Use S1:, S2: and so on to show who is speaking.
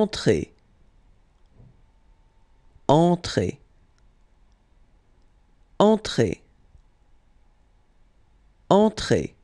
S1: Entrer. Entrer. Entrer. entrée.